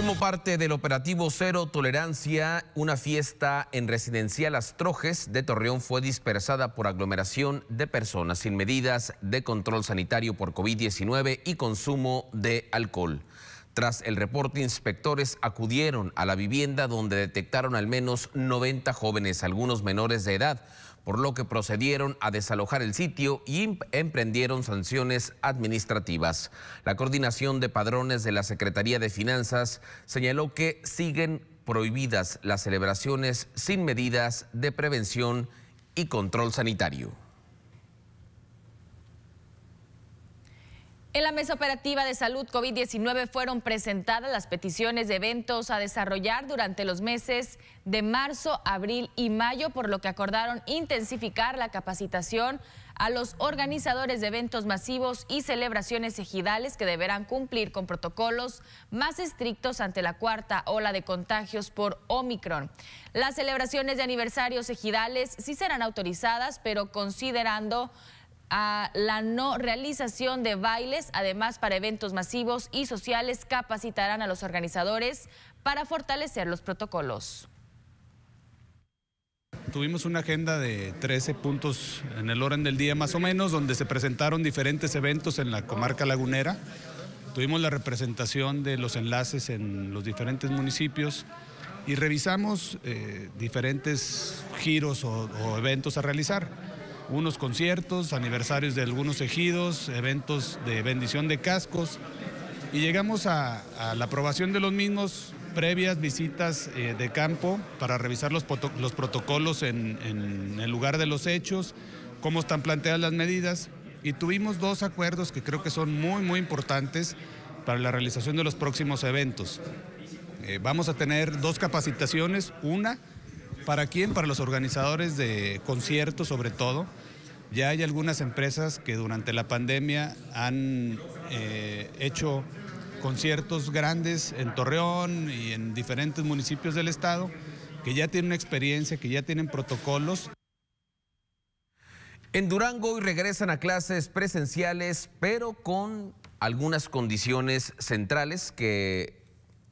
Como parte del operativo Cero Tolerancia, una fiesta en Residencial Astrojes de Torreón fue dispersada por aglomeración de personas sin medidas de control sanitario por COVID-19 y consumo de alcohol. Tras el reporte, inspectores acudieron a la vivienda donde detectaron al menos 90 jóvenes, algunos menores de edad, por lo que procedieron a desalojar el sitio y em, emprendieron sanciones administrativas. La coordinación de padrones de la Secretaría de Finanzas señaló que siguen prohibidas las celebraciones sin medidas de prevención y control sanitario. En la mesa operativa de salud COVID-19 fueron presentadas las peticiones de eventos a desarrollar durante los meses de marzo, abril y mayo, por lo que acordaron intensificar la capacitación a los organizadores de eventos masivos y celebraciones ejidales que deberán cumplir con protocolos más estrictos ante la cuarta ola de contagios por Omicron. Las celebraciones de aniversarios ejidales sí serán autorizadas, pero considerando a la no realización de bailes. Además, para eventos masivos y sociales, capacitarán a los organizadores para fortalecer los protocolos. Tuvimos una agenda de 13 puntos en el orden del día más o menos, donde se presentaron diferentes eventos en la comarca lagunera. Tuvimos la representación de los enlaces en los diferentes municipios y revisamos eh, diferentes giros o eventos a realizar unos conciertos, aniversarios de algunos ejidos, eventos de bendición de cascos y llegamos a, la aprobación de los mismos previas visitas eh, de campo para revisar los, protocolos en, el lugar de los hechos, cómo están planteadas las medidas y tuvimos dos acuerdos que creo que son muy, muy importantes para la realización de los próximos eventos. Eh, vamos a tener dos capacitaciones, una ¿Para quién? Para los organizadores de conciertos sobre todo. Ya hay algunas empresas que durante la pandemia han eh, hecho conciertos grandes en Torreón y en diferentes municipios del estado, que ya tienen experiencia, que ya tienen protocolos. En Durango hoy regresan a clases presenciales, pero con algunas condiciones centrales que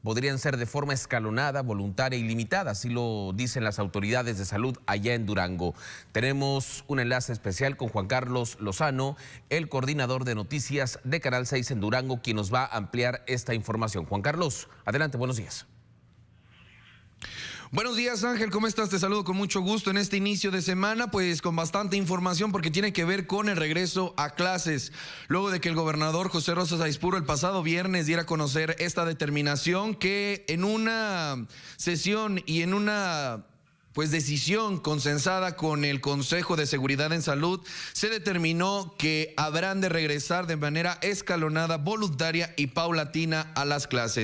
podrían ser de forma escalonada, voluntaria y limitada, así lo dicen las autoridades de salud allá en Durango. Tenemos un enlace especial con Juan Carlos Lozano, el coordinador de noticias de Canal 6 en Durango, quien nos va a ampliar esta información. Juan Carlos, adelante, buenos días. Buenos días Ángel, ¿cómo estás? Te saludo con mucho gusto en este inicio de semana, pues con bastante información porque tiene que ver con el regreso a clases. Luego de que el gobernador José Rosas Aispuro el pasado viernes diera a conocer esta determinación que en una sesión y en una pues decisión consensada con el Consejo de Seguridad en Salud, se determinó que habrán de regresar de manera escalonada, voluntaria y paulatina a las clases.